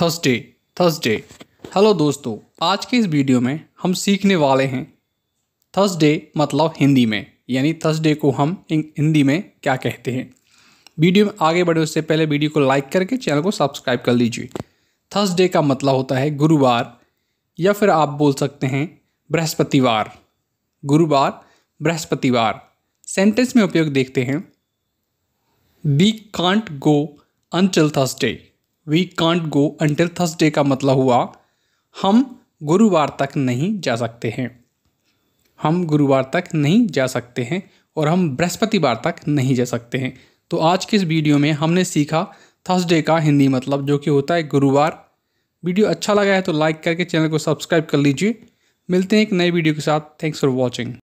Thursday Thursday hello दोस्तों आज के इस वीडियो में हम सीखने वाले हैं थर्सडे मतलब हिंदी में यानी थर्सडे को हम हिंदी में क्या कहते हैं वीडियो में आगे बढ़े उससे पहले वीडियो को लाइक करके चैनल को सब्सक्राइब कर लीजिए थर्सडे का मतलब होता है गुरुवार या फिर आप बोल सकते हैं बृहस्पतिवार गुरुवार बृहस्पतिवार सेंटेंस में उपयोग देखते हैं we can't go until Thursday we can't go until Thursday का मतलब हुआ हम गुरुवार तक नहीं जा सकते हैं हम गुरुवार तक नहीं जा सकते हैं और हम बृहस्पतिवार तक नहीं जा सकते हैं तो आज के इस वीडियो में हमने सीखा थर्सडे का हिंदी मतलब जो कि होता है गुरुवार वीडियो अच्छा लगा है तो लाइक करके चैनल को सब्सक्राइब कर लीजिए मिलते हैं एक नए वीडियो के साथ थैंक्स फॉर वॉचिंग